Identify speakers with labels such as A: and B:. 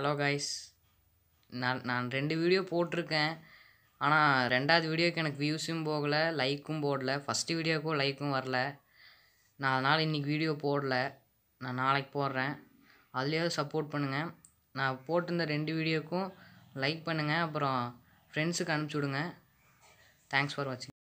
A: hello guys நான் நான் ரெண்டு வீடியோ போட்டிருக்கேன் ஆனால் ரெண்டாவது வீடியோக்கு எனக்கு வியூஸும் போகலை லைக்கும் போடலை ஃபஸ்ட்டு வீடியோக்கும் லைக்கும் வரல நான் அதனால் இன்றைக்கி வீடியோ போடல நான் நாளைக்கு போடுறேன் அதுலேயாவது சப்போர்ட் பண்ணுங்கள் நான் போட்டிருந்த ரெண்டு வீடியோக்கும் லைக் பண்ணுங்கள் அப்புறம் ஃப்ரெண்ட்ஸுக்கு அனுப்பிச்சி விடுங்க தேங்க்ஸ் ஃபார் வாட்சிங்